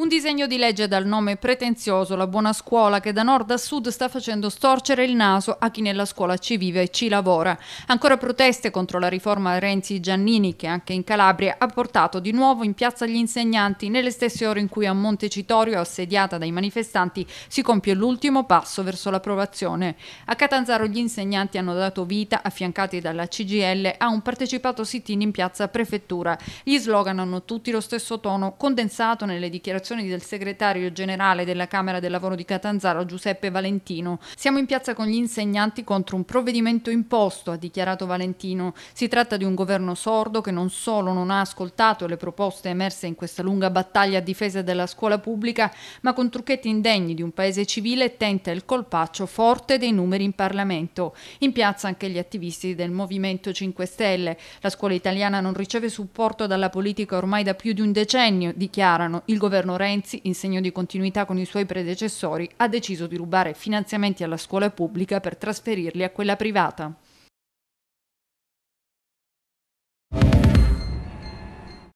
Un disegno di legge dal nome pretenzioso, la buona scuola, che da nord a sud sta facendo storcere il naso a chi nella scuola ci vive e ci lavora. Ancora proteste contro la riforma Renzi-Giannini, che anche in Calabria ha portato di nuovo in piazza gli insegnanti nelle stesse ore in cui a Montecitorio, assediata dai manifestanti, si compie l'ultimo passo verso l'approvazione. A Catanzaro gli insegnanti hanno dato vita, affiancati dalla CGL, a un partecipato sit-in in piazza prefettura. Gli slogan hanno tutti lo stesso tono, condensato nelle dichiarazioni dichiarazioni del segretario generale della Camera del Lavoro di Catanzaro Giuseppe Valentino. Siamo in piazza con gli insegnanti contro un provvedimento imposto, ha dichiarato Valentino. Si tratta di un governo sordo che non solo non ha ascoltato le proposte emerse in questa lunga battaglia a difesa della scuola pubblica, ma con trucchetti indegni di un paese civile tenta il colpaccio forte dei numeri in Parlamento. In piazza anche gli attivisti del Movimento 5 Stelle. La scuola italiana non riceve supporto dalla politica ormai da più di un decennio, dichiarano. Il governo Renzi, in segno di continuità con i suoi predecessori, ha deciso di rubare finanziamenti alla scuola pubblica per trasferirli a quella privata.